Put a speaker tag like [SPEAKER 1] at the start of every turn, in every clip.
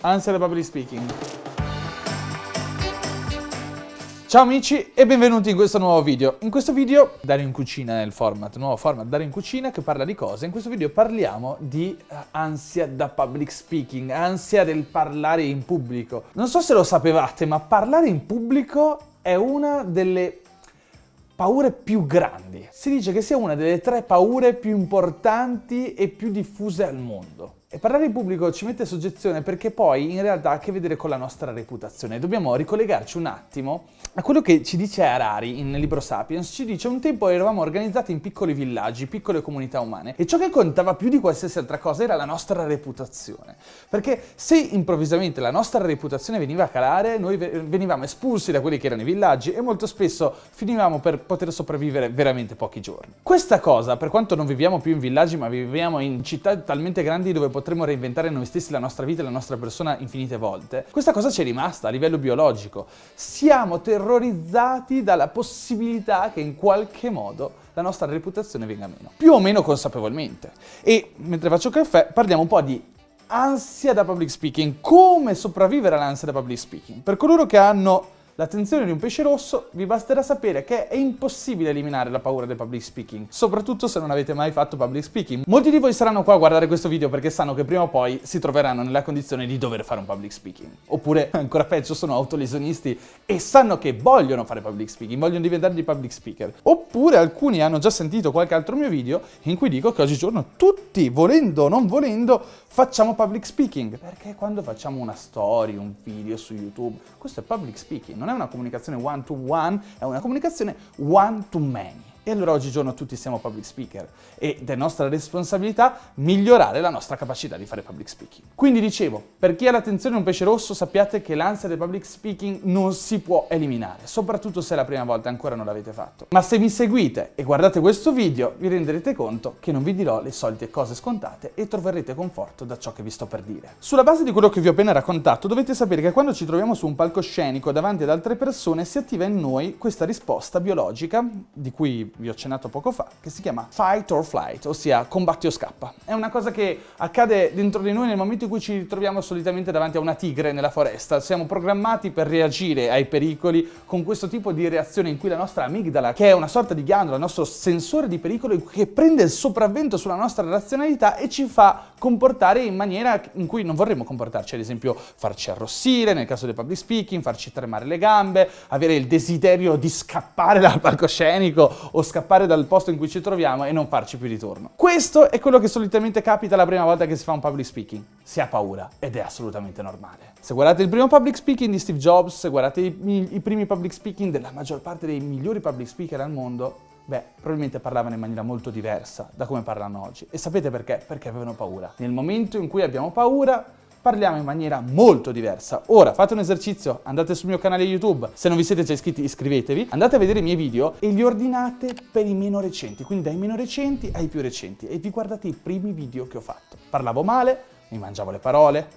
[SPEAKER 1] Answer Public Speaking. Ciao amici e benvenuti in questo nuovo video. In questo video Dario in cucina è il format, nuovo format Dario in cucina che parla di cose. In questo video parliamo di eh, ansia da public speaking, ansia del parlare in pubblico. Non so se lo sapevate, ma parlare in pubblico è una delle paure più grandi. Si dice che sia una delle tre paure più importanti e più diffuse al mondo. E parlare in pubblico ci mette soggezione perché poi in realtà ha a che vedere con la nostra reputazione. Dobbiamo ricollegarci un attimo a quello che ci dice Harari nel libro Sapiens. Ci dice un tempo eravamo organizzati in piccoli villaggi, piccole comunità umane e ciò che contava più di qualsiasi altra cosa era la nostra reputazione. Perché se improvvisamente la nostra reputazione veniva a calare, noi venivamo espulsi da quelli che erano i villaggi e molto spesso finivamo per poter sopravvivere veramente pochi giorni. Questa cosa, per quanto non viviamo più in villaggi ma viviamo in città talmente grandi dove possiamo potremmo reinventare noi stessi la nostra vita e la nostra persona infinite volte, questa cosa ci è rimasta a livello biologico. Siamo terrorizzati dalla possibilità che in qualche modo la nostra reputazione venga meno, più o meno consapevolmente. E mentre faccio caffè parliamo un po' di ansia da public speaking, come sopravvivere all'ansia da public speaking. Per coloro che hanno l'attenzione di un pesce rosso, vi basterà sapere che è impossibile eliminare la paura del public speaking, soprattutto se non avete mai fatto public speaking. Molti di voi saranno qua a guardare questo video perché sanno che prima o poi si troveranno nella condizione di dover fare un public speaking. Oppure, ancora peggio, sono autolesionisti e sanno che vogliono fare public speaking, vogliono diventare dei public speaker. Oppure alcuni hanno già sentito qualche altro mio video in cui dico che oggigiorno tutti, volendo o non volendo, Facciamo public speaking, perché quando facciamo una story, un video su YouTube, questo è public speaking, non è una comunicazione one to one, è una comunicazione one to many. E allora oggigiorno tutti siamo public speaker ed è nostra responsabilità migliorare la nostra capacità di fare public speaking. Quindi dicevo, per chi ha l'attenzione a un pesce rosso sappiate che l'ansia del public speaking non si può eliminare, soprattutto se è la prima volta ancora non l'avete fatto. Ma se mi seguite e guardate questo video vi renderete conto che non vi dirò le solite cose scontate e troverete conforto da ciò che vi sto per dire. Sulla base di quello che vi ho appena raccontato dovete sapere che quando ci troviamo su un palcoscenico davanti ad altre persone si attiva in noi questa risposta biologica di cui vi ho accennato poco fa, che si chiama fight or flight, ossia combatti o scappa. È una cosa che accade dentro di noi nel momento in cui ci ritroviamo solitamente davanti a una tigre nella foresta. Siamo programmati per reagire ai pericoli con questo tipo di reazione in cui la nostra amigdala, che è una sorta di ghiandola, il nostro sensore di pericolo che prende il sopravvento sulla nostra razionalità e ci fa comportare in maniera in cui non vorremmo comportarci, ad esempio farci arrossire nel caso del public speaking, farci tremare le gambe, avere il desiderio di scappare dal palcoscenico o scappare dal posto in cui ci troviamo e non farci più ritorno. Questo è quello che solitamente capita la prima volta che si fa un public speaking. Si ha paura ed è assolutamente normale. Se guardate il primo public speaking di Steve Jobs, se guardate i, i primi public speaking della maggior parte dei migliori public speaker al mondo, beh, probabilmente parlavano in maniera molto diversa da come parlano oggi. E sapete perché? Perché avevano paura. Nel momento in cui abbiamo paura, parliamo in maniera molto diversa. Ora fate un esercizio, andate sul mio canale YouTube, se non vi siete già iscritti iscrivetevi, andate a vedere i miei video e li ordinate per i meno recenti, quindi dai meno recenti ai più recenti e vi guardate i primi video che ho fatto. Parlavo male, mi mangiavo le parole,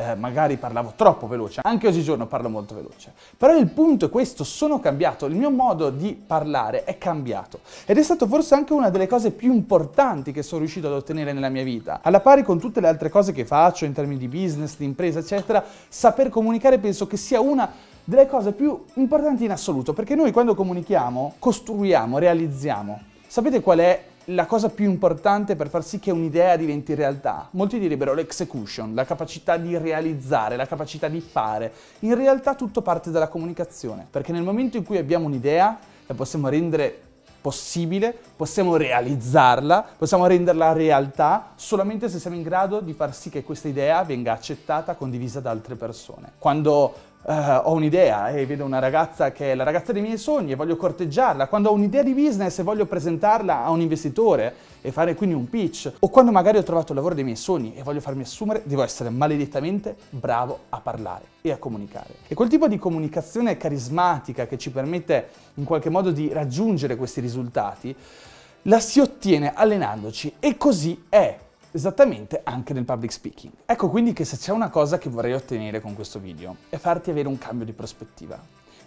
[SPEAKER 1] eh, magari parlavo troppo veloce, anche oggigiorno parlo molto veloce. Però il punto è questo, sono cambiato, il mio modo di parlare è cambiato ed è stato forse anche una delle cose più importanti che sono riuscito ad ottenere nella mia vita. Alla pari con tutte le altre cose che faccio in termini di business, di impresa, eccetera, saper comunicare penso che sia una delle cose più importanti in assoluto, perché noi quando comunichiamo costruiamo, realizziamo. Sapete qual è la cosa più importante per far sì che un'idea diventi realtà. Molti direbbero l'execution, la capacità di realizzare, la capacità di fare. In realtà tutto parte dalla comunicazione, perché nel momento in cui abbiamo un'idea, la possiamo rendere possibile, possiamo realizzarla, possiamo renderla realtà solamente se siamo in grado di far sì che questa idea venga accettata, condivisa da altre persone. Quando Uh, ho un'idea e vedo una ragazza che è la ragazza dei miei sogni e voglio corteggiarla, quando ho un'idea di business e voglio presentarla a un investitore e fare quindi un pitch, o quando magari ho trovato il lavoro dei miei sogni e voglio farmi assumere, devo essere maledettamente bravo a parlare e a comunicare. E quel tipo di comunicazione carismatica che ci permette in qualche modo di raggiungere questi risultati, la si ottiene allenandoci e così è esattamente anche nel public speaking. Ecco quindi che se c'è una cosa che vorrei ottenere con questo video è farti avere un cambio di prospettiva.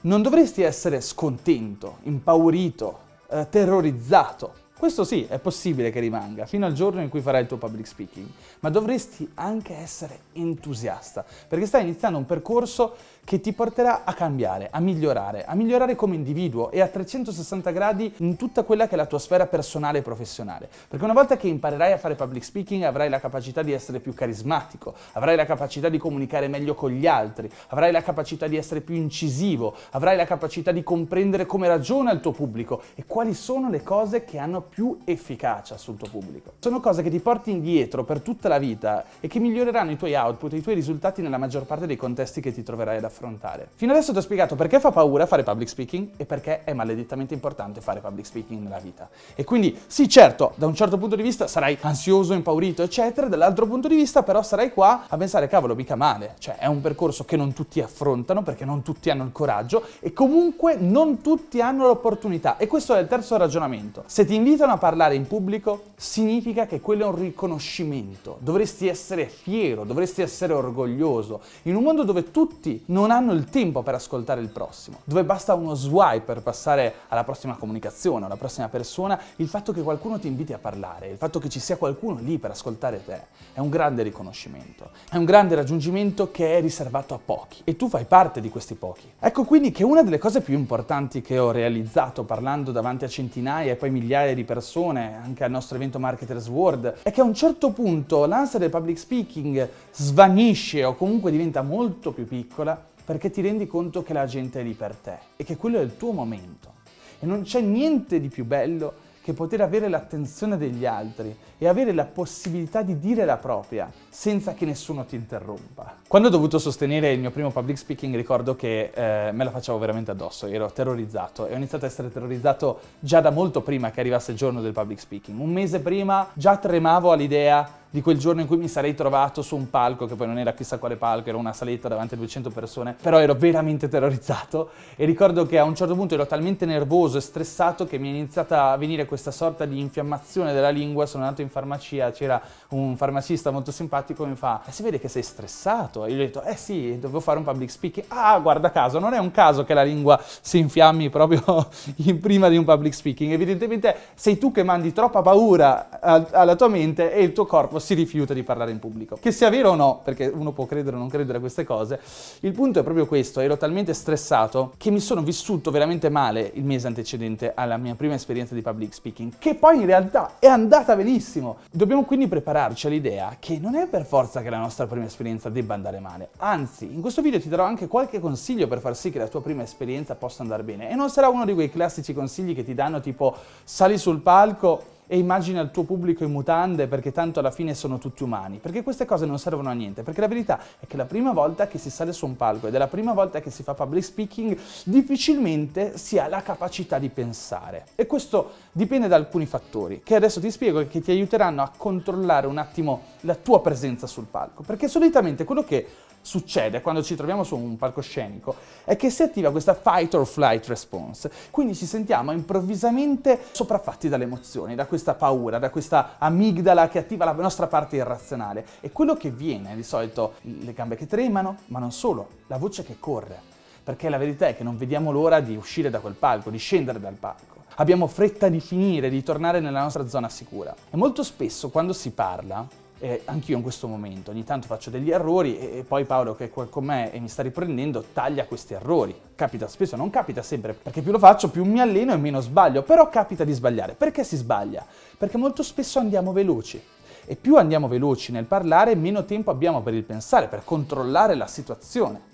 [SPEAKER 1] Non dovresti essere scontento, impaurito, eh, terrorizzato. Questo sì, è possibile che rimanga fino al giorno in cui farai il tuo public speaking, ma dovresti anche essere entusiasta, perché stai iniziando un percorso che ti porterà a cambiare, a migliorare, a migliorare come individuo e a 360 gradi in tutta quella che è la tua sfera personale e professionale. Perché una volta che imparerai a fare public speaking avrai la capacità di essere più carismatico, avrai la capacità di comunicare meglio con gli altri, avrai la capacità di essere più incisivo, avrai la capacità di comprendere come ragiona il tuo pubblico e quali sono le cose che hanno più efficacia sul tuo pubblico. Sono cose che ti porti indietro per tutta la vita e che miglioreranno i tuoi output e i tuoi risultati nella maggior parte dei contesti che ti troverai ad affrontare affrontare. Fino adesso ti ho spiegato perché fa paura fare public speaking e perché è maledettamente importante fare public speaking nella vita. E quindi sì, certo, da un certo punto di vista sarai ansioso, impaurito, eccetera, dall'altro punto di vista però sarai qua a pensare cavolo, mica male, cioè è un percorso che non tutti affrontano perché non tutti hanno il coraggio e comunque non tutti hanno l'opportunità. E questo è il terzo ragionamento. Se ti invitano a parlare in pubblico, significa che quello è un riconoscimento. Dovresti essere fiero, dovresti essere orgoglioso. In un mondo dove tutti non non hanno il tempo per ascoltare il prossimo, dove basta uno swipe per passare alla prossima comunicazione, alla prossima persona, il fatto che qualcuno ti inviti a parlare, il fatto che ci sia qualcuno lì per ascoltare te, è un grande riconoscimento, è un grande raggiungimento che è riservato a pochi e tu fai parte di questi pochi. Ecco quindi che una delle cose più importanti che ho realizzato parlando davanti a centinaia e poi migliaia di persone, anche al nostro evento Marketers World, è che a un certo punto l'ansia del public speaking svanisce o comunque diventa molto più piccola perché ti rendi conto che la gente è lì per te e che quello è il tuo momento. E non c'è niente di più bello che poter avere l'attenzione degli altri e avere la possibilità di dire la propria senza che nessuno ti interrompa. Quando ho dovuto sostenere il mio primo public speaking ricordo che eh, me la facevo veramente addosso, ero terrorizzato e ho iniziato a essere terrorizzato già da molto prima che arrivasse il giorno del public speaking. Un mese prima già tremavo all'idea di quel giorno in cui mi sarei trovato su un palco, che poi non era chissà quale palco, era una saletta davanti a 200 persone, però ero veramente terrorizzato e ricordo che a un certo punto ero talmente nervoso e stressato che mi è iniziata a venire questa sorta di infiammazione della lingua, sono andato in farmacia, c'era un farmacista molto simpatico, mi fa, si vede che sei stressato, e io gli ho detto, eh sì, dovevo fare un public speaking, ah guarda caso, non è un caso che la lingua si infiammi proprio in prima di un public speaking, evidentemente sei tu che mandi troppa paura alla tua mente e il tuo corpo si rifiuta di parlare in pubblico. Che sia vero o no, perché uno può credere o non credere a queste cose, il punto è proprio questo, ero talmente stressato che mi sono vissuto veramente male il mese antecedente alla mia prima esperienza di public speaking, che poi in realtà è andata benissimo. Dobbiamo quindi prepararci all'idea che non è per forza che la nostra prima esperienza debba andare male, anzi, in questo video ti darò anche qualche consiglio per far sì che la tua prima esperienza possa andare bene e non sarà uno di quei classici consigli che ti danno tipo sali sul palco e immagina il tuo pubblico in mutande perché tanto alla fine sono tutti umani, perché queste cose non servono a niente, perché la verità è che la prima volta che si sale su un palco ed è la prima volta che si fa public speaking difficilmente si ha la capacità di pensare e questo dipende da alcuni fattori che adesso ti spiego e che ti aiuteranno a controllare un attimo la tua presenza sul palco, perché solitamente quello che succede quando ci troviamo su un palcoscenico è che si attiva questa fight or flight response, quindi ci sentiamo improvvisamente sopraffatti dalle emozioni, da questa paura, da questa amigdala che attiva la nostra parte irrazionale e quello che viene di solito le gambe che tremano, ma non solo, la voce che corre, perché la verità è che non vediamo l'ora di uscire da quel palco, di scendere dal palco. Abbiamo fretta di finire, di tornare nella nostra zona sicura. E molto spesso quando si parla eh, anch'io in questo momento, ogni tanto faccio degli errori e, e poi Paolo che è qua con me e mi sta riprendendo taglia questi errori. Capita spesso, non capita sempre, perché più lo faccio più mi alleno e meno sbaglio, però capita di sbagliare. Perché si sbaglia? Perché molto spesso andiamo veloci e più andiamo veloci nel parlare, meno tempo abbiamo per il pensare, per controllare la situazione.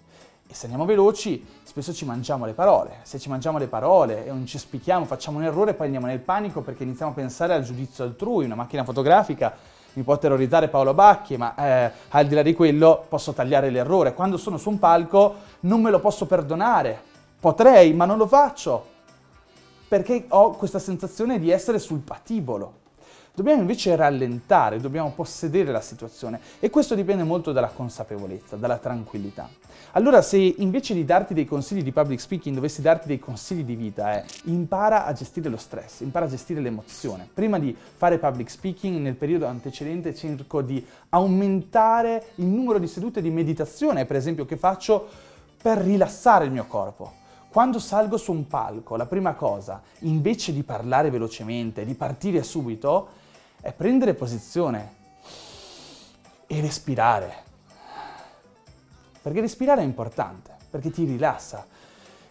[SPEAKER 1] E se andiamo veloci, spesso ci mangiamo le parole. Se ci mangiamo le parole e non ci spichiamo, facciamo un errore, poi andiamo nel panico perché iniziamo a pensare al giudizio altrui, una macchina fotografica mi può terrorizzare Paolo Bacchi, ma eh, al di là di quello posso tagliare l'errore. Quando sono su un palco non me lo posso perdonare. Potrei, ma non lo faccio. Perché ho questa sensazione di essere sul patibolo. Dobbiamo invece rallentare, dobbiamo possedere la situazione e questo dipende molto dalla consapevolezza, dalla tranquillità. Allora se invece di darti dei consigli di public speaking dovessi darti dei consigli di vita è eh, impara a gestire lo stress, impara a gestire l'emozione. Prima di fare public speaking nel periodo antecedente cerco di aumentare il numero di sedute di meditazione per esempio che faccio per rilassare il mio corpo. Quando salgo su un palco, la prima cosa, invece di parlare velocemente, di partire subito, è prendere posizione e respirare. Perché respirare è importante, perché ti rilassa,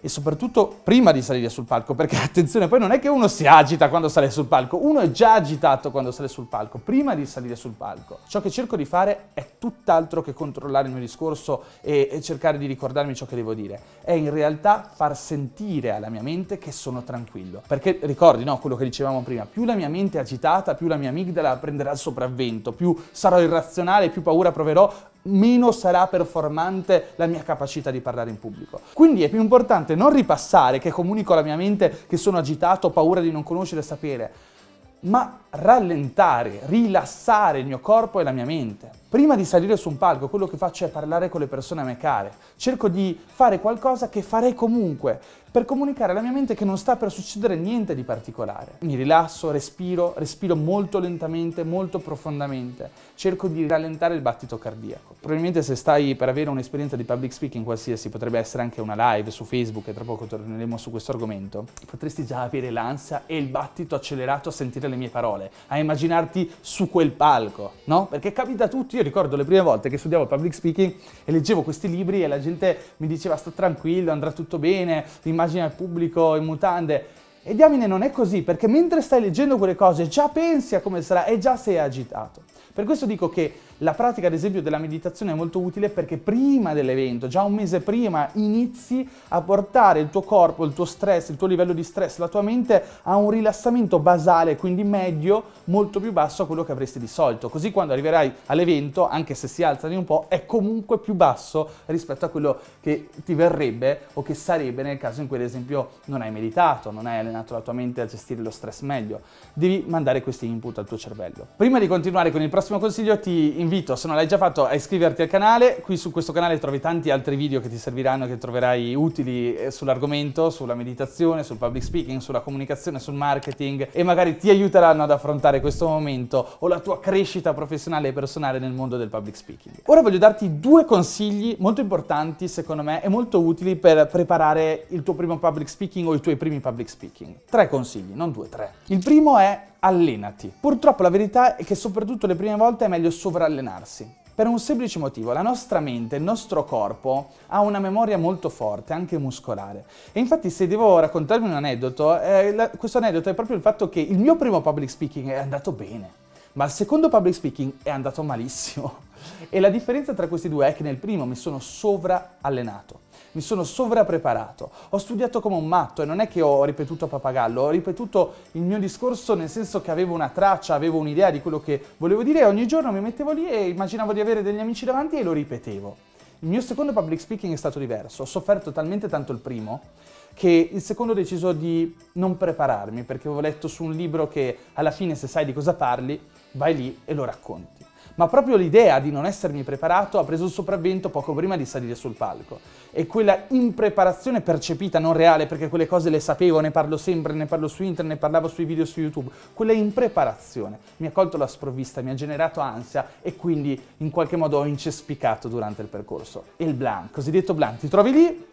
[SPEAKER 1] e soprattutto prima di salire sul palco, perché attenzione, poi non è che uno si agita quando sale sul palco, uno è già agitato quando sale sul palco, prima di salire sul palco. Ciò che cerco di fare è tutt'altro che controllare il mio discorso e, e cercare di ricordarmi ciò che devo dire, è in realtà far sentire alla mia mente che sono tranquillo, perché ricordi no, quello che dicevamo prima, più la mia mente è agitata, più la mia amigdala prenderà il sopravvento, più sarò irrazionale, più paura proverò meno sarà performante la mia capacità di parlare in pubblico. Quindi è più importante non ripassare che comunico alla mia mente che sono agitato, ho paura di non conoscere e sapere, ma rallentare, rilassare il mio corpo e la mia mente. Prima di salire su un palco, quello che faccio è parlare con le persone a me care. Cerco di fare qualcosa che farei comunque, per comunicare alla mia mente che non sta per succedere niente di particolare. Mi rilasso, respiro, respiro molto lentamente, molto profondamente. Cerco di rallentare il battito cardiaco. Probabilmente se stai per avere un'esperienza di public speaking qualsiasi, potrebbe essere anche una live su Facebook e tra poco torneremo su questo argomento, potresti già avere l'ansia e il battito accelerato a sentire le mie parole, a immaginarti su quel palco, no? Perché capita a tutti io ricordo le prime volte che studiavo public speaking e leggevo questi libri e la gente mi diceva sto tranquillo, andrà tutto bene, immagina il pubblico in mutande. E diamine non è così, perché mentre stai leggendo quelle cose già pensi a come sarà e già sei agitato. Per questo dico che la pratica, ad esempio, della meditazione è molto utile perché prima dell'evento, già un mese prima, inizi a portare il tuo corpo, il tuo stress, il tuo livello di stress, la tua mente a un rilassamento basale, quindi medio, molto più basso a quello che avresti di solito. Così quando arriverai all'evento, anche se si alza di un po', è comunque più basso rispetto a quello che ti verrebbe o che sarebbe nel caso in cui, ad esempio, non hai meditato, non hai allenato la tua mente a gestire lo stress meglio. Devi mandare questi input al tuo cervello. Prima di continuare con il prossimo consiglio, ti invito invito, se non l'hai già fatto, a iscriverti al canale. Qui su questo canale trovi tanti altri video che ti serviranno, e che troverai utili eh, sull'argomento, sulla meditazione, sul public speaking, sulla comunicazione, sul marketing e magari ti aiuteranno ad affrontare questo momento o la tua crescita professionale e personale nel mondo del public speaking. Ora voglio darti due consigli molto importanti, secondo me, e molto utili per preparare il tuo primo public speaking o i tuoi primi public speaking. Tre consigli, non due, tre. Il primo è allenati. Purtroppo la verità è che soprattutto le prime volte è meglio sovrallenarsi. Per un semplice motivo, la nostra mente, il nostro corpo ha una memoria molto forte, anche muscolare. E infatti se devo raccontarvi un aneddoto, eh, la, questo aneddoto è proprio il fatto che il mio primo public speaking è andato bene, ma il secondo public speaking è andato malissimo. E la differenza tra questi due è che nel primo mi sono sovraallenato mi sono sovrapreparato, ho studiato come un matto e non è che ho ripetuto a papagallo, ho ripetuto il mio discorso nel senso che avevo una traccia, avevo un'idea di quello che volevo dire e ogni giorno mi mettevo lì e immaginavo di avere degli amici davanti e lo ripetevo. Il mio secondo public speaking è stato diverso, ho sofferto talmente tanto il primo che il secondo ho deciso di non prepararmi perché avevo letto su un libro che alla fine se sai di cosa parli vai lì e lo racconti ma proprio l'idea di non essermi preparato ha preso il sopravvento poco prima di salire sul palco. E quella impreparazione percepita, non reale, perché quelle cose le sapevo, ne parlo sempre, ne parlo su internet, ne parlavo sui video su YouTube, quella impreparazione mi ha colto la sprovvista, mi ha generato ansia e quindi in qualche modo ho incespicato durante il percorso. E il blank, cosiddetto blank, ti trovi lì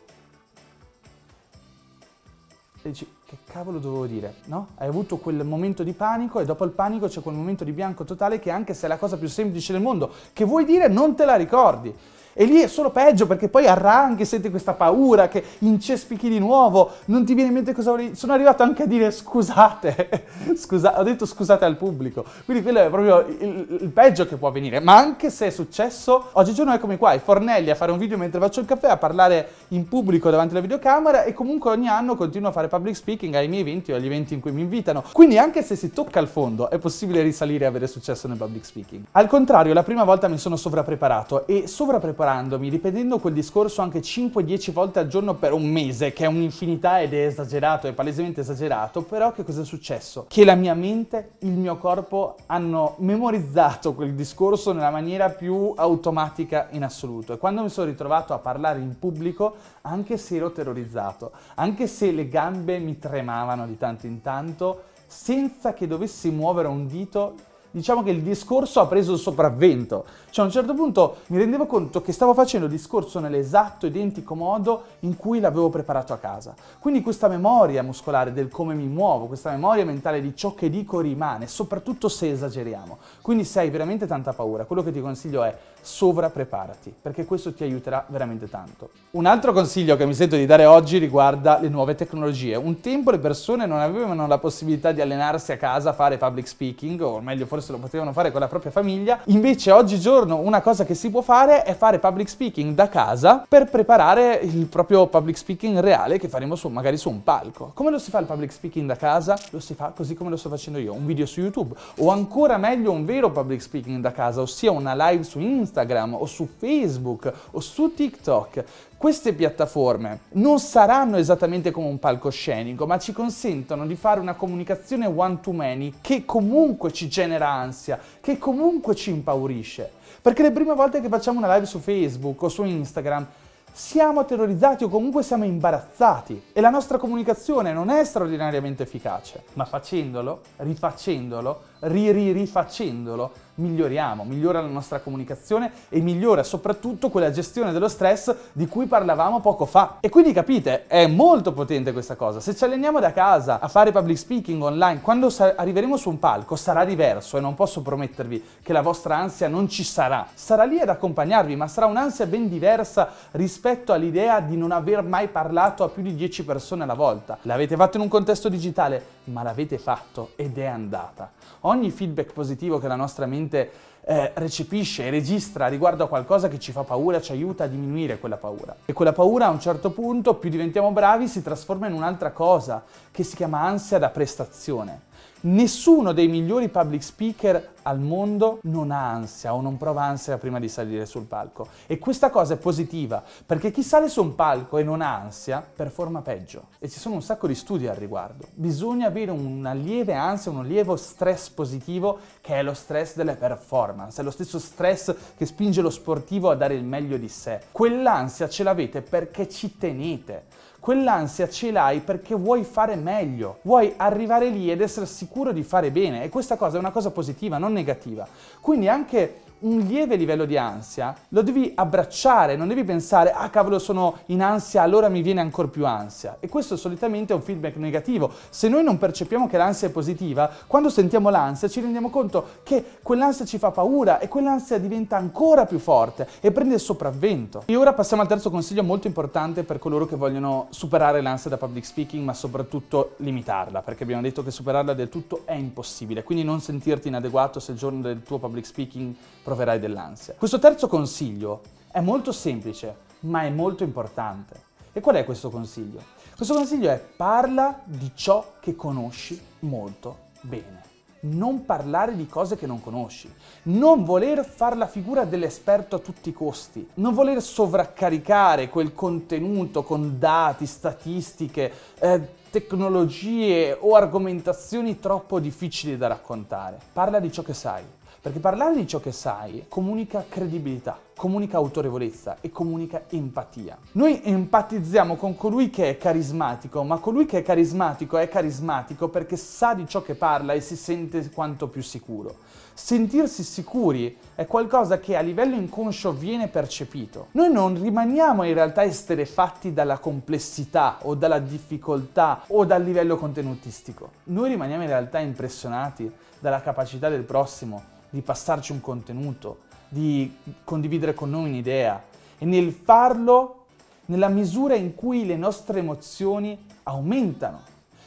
[SPEAKER 1] e dici che cavolo dovevo dire, no? Hai avuto quel momento di panico e dopo il panico c'è quel momento di bianco totale che anche se è la cosa più semplice del mondo, che vuoi dire non te la ricordi. E lì è solo peggio perché poi arranchi, senti questa paura che incespichi di nuovo, non ti viene in mente cosa volevi. Sono arrivato anche a dire scusate, scusa, ho detto scusate al pubblico. Quindi quello è proprio il, il peggio che può avvenire. Ma anche se è successo, oggigiorno eccomi qua, i fornelli a fare un video mentre faccio il caffè, a parlare in pubblico davanti alla videocamera e comunque ogni anno continuo a fare public speaking ai miei eventi o agli eventi in cui mi invitano. Quindi anche se si tocca il fondo è possibile risalire e avere successo nel public speaking. Al contrario, la prima volta mi sono sovrapreparato e sovrapreparato preparandomi, ripetendo quel discorso anche 5-10 volte al giorno per un mese, che è un'infinità ed è esagerato, è palesemente esagerato, però che cosa è successo? Che la mia mente, il mio corpo hanno memorizzato quel discorso nella maniera più automatica in assoluto e quando mi sono ritrovato a parlare in pubblico, anche se ero terrorizzato, anche se le gambe mi tremavano di tanto in tanto, senza che dovessi muovere un dito, diciamo che il discorso ha preso il sopravvento. Cioè a un certo punto mi rendevo conto che stavo facendo il discorso nell'esatto identico modo in cui l'avevo preparato a casa. Quindi questa memoria muscolare del come mi muovo, questa memoria mentale di ciò che dico rimane, soprattutto se esageriamo. Quindi se hai veramente tanta paura, quello che ti consiglio è sovrapreparati, perché questo ti aiuterà veramente tanto. Un altro consiglio che mi sento di dare oggi riguarda le nuove tecnologie. Un tempo le persone non avevano la possibilità di allenarsi a casa, fare public speaking, o meglio forse lo potevano fare con la propria famiglia, invece oggigiorno una cosa che si può fare è fare public speaking da casa per preparare il proprio public speaking reale che faremo su, magari su un palco. Come lo si fa il public speaking da casa? Lo si fa così come lo sto facendo io, un video su YouTube, o ancora meglio un vero public speaking da casa, ossia una live su Instagram Instagram o su Facebook o su TikTok. Queste piattaforme non saranno esattamente come un palcoscenico, ma ci consentono di fare una comunicazione one to many che comunque ci genera ansia, che comunque ci impaurisce. Perché le prime volte che facciamo una live su Facebook o su Instagram, siamo terrorizzati o comunque siamo imbarazzati e la nostra comunicazione non è straordinariamente efficace. Ma facendolo, rifacendolo, ri, ri rifacendolo, miglioriamo, migliora la nostra comunicazione e migliora soprattutto quella gestione dello stress di cui parlavamo poco fa. E quindi capite, è molto potente questa cosa. Se ci alleniamo da casa a fare public speaking online, quando arriveremo su un palco sarà diverso e non posso promettervi che la vostra ansia non ci sarà. Sarà lì ad accompagnarvi, ma sarà un'ansia ben diversa rispetto all'idea di non aver mai parlato a più di 10 persone alla volta. L'avete fatto in un contesto digitale, ma l'avete fatto ed è andata. Ogni feedback positivo che la nostra mente mente eh, recepisce e registra riguardo a qualcosa che ci fa paura, ci aiuta a diminuire quella paura. E quella paura a un certo punto, più diventiamo bravi, si trasforma in un'altra cosa che si chiama ansia da prestazione. Nessuno dei migliori public speaker al mondo non ha ansia o non prova ansia prima di salire sul palco. E questa cosa è positiva, perché chi sale su un palco e non ha ansia performa peggio. E ci sono un sacco di studi al riguardo. Bisogna avere una lieve ansia, un lievo stress positivo, che è lo stress delle performance, è lo stesso stress che spinge lo sportivo a dare il meglio di sé. Quell'ansia ce l'avete perché ci tenete quell'ansia ce l'hai perché vuoi fare meglio, vuoi arrivare lì ed essere sicuro di fare bene e questa cosa è una cosa positiva, non negativa. Quindi anche un lieve livello di ansia, lo devi abbracciare, non devi pensare, ah cavolo sono in ansia, allora mi viene ancora più ansia. E questo solitamente è un feedback negativo. Se noi non percepiamo che l'ansia è positiva, quando sentiamo l'ansia ci rendiamo conto che quell'ansia ci fa paura e quell'ansia diventa ancora più forte e prende il sopravvento. E ora passiamo al terzo consiglio molto importante per coloro che vogliono superare l'ansia da public speaking, ma soprattutto limitarla, perché abbiamo detto che superarla del tutto è impossibile. Quindi non sentirti inadeguato se il giorno del tuo public speaking proverai dell'ansia. Questo terzo consiglio è molto semplice, ma è molto importante. E qual è questo consiglio? Questo consiglio è parla di ciò che conosci molto bene non parlare di cose che non conosci, non voler fare la figura dell'esperto a tutti i costi, non voler sovraccaricare quel contenuto con dati, statistiche, eh, tecnologie o argomentazioni troppo difficili da raccontare. Parla di ciò che sai, perché parlare di ciò che sai comunica credibilità, comunica autorevolezza e comunica empatia. Noi empatizziamo con colui che è carismatico, ma colui che è carismatico è carismatico perché sa di ciò che parla e si sente quanto più sicuro. Sentirsi sicuri è qualcosa che a livello inconscio viene percepito. Noi non rimaniamo in realtà esterefatti dalla complessità o dalla difficoltà o dal livello contenutistico. Noi rimaniamo in realtà impressionati dalla capacità del prossimo di passarci un contenuto, di condividere con noi un'idea e nel farlo nella misura in cui le nostre emozioni aumentano.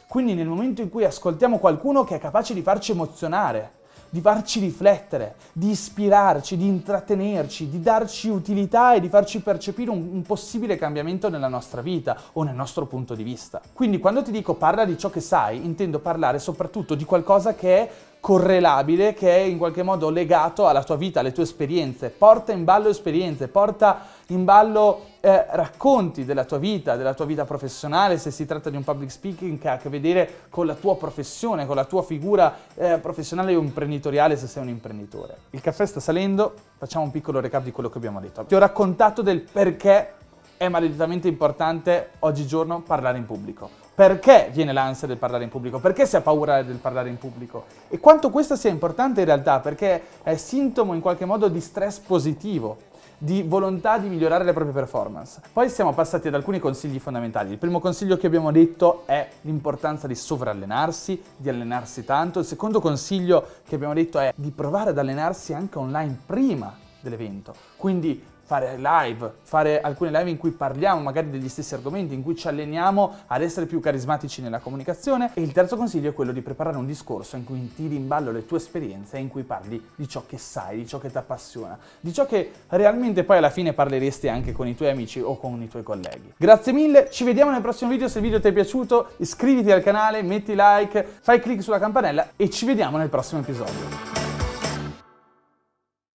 [SPEAKER 1] Quindi nel momento in cui ascoltiamo qualcuno che è capace di farci emozionare, di farci riflettere, di ispirarci, di intrattenerci, di darci utilità e di farci percepire un, un, possibile cambiamento nella nostra vita o nel nostro punto di vista. Quindi quando ti dico parla di ciò che sai, intendo parlare soprattutto di qualcosa che è correlabile che è in qualche modo legato alla tua vita, alle tue esperienze. Porta in ballo esperienze, porta in ballo eh, racconti della tua vita, della tua vita professionale, se si tratta di un public speaking che ha a che vedere con la tua professione, con la tua figura eh, professionale o imprenditoriale se sei un imprenditore. Il caffè sta salendo, facciamo un piccolo recap di quello che abbiamo detto. Ti ho raccontato del perché è maledettamente importante oggigiorno parlare in pubblico perché viene l'ansia del parlare in pubblico, perché si ha paura del parlare in pubblico e quanto questa sia importante in realtà perché è sintomo in qualche modo di stress positivo, di volontà di migliorare le proprie performance. Poi siamo passati ad alcuni consigli fondamentali. Il primo consiglio che abbiamo detto è l'importanza di sovrallenarsi, di allenarsi tanto. Il secondo consiglio che abbiamo detto è di provare ad allenarsi anche online prima dell'evento. Quindi fare live, fare alcune live in cui parliamo magari degli stessi argomenti, in cui ci alleniamo ad essere più carismatici nella comunicazione. E il terzo consiglio è quello di preparare un discorso in cui tiri in ballo le tue esperienze e in cui parli di ciò che sai, di ciò che ti appassiona, di ciò che realmente poi alla fine parleresti anche con i tuoi amici o con i tuoi colleghi. Grazie mille, ci vediamo nel prossimo video, se il video ti è piaciuto iscriviti al canale, metti like, fai clic sulla campanella e ci vediamo nel prossimo episodio.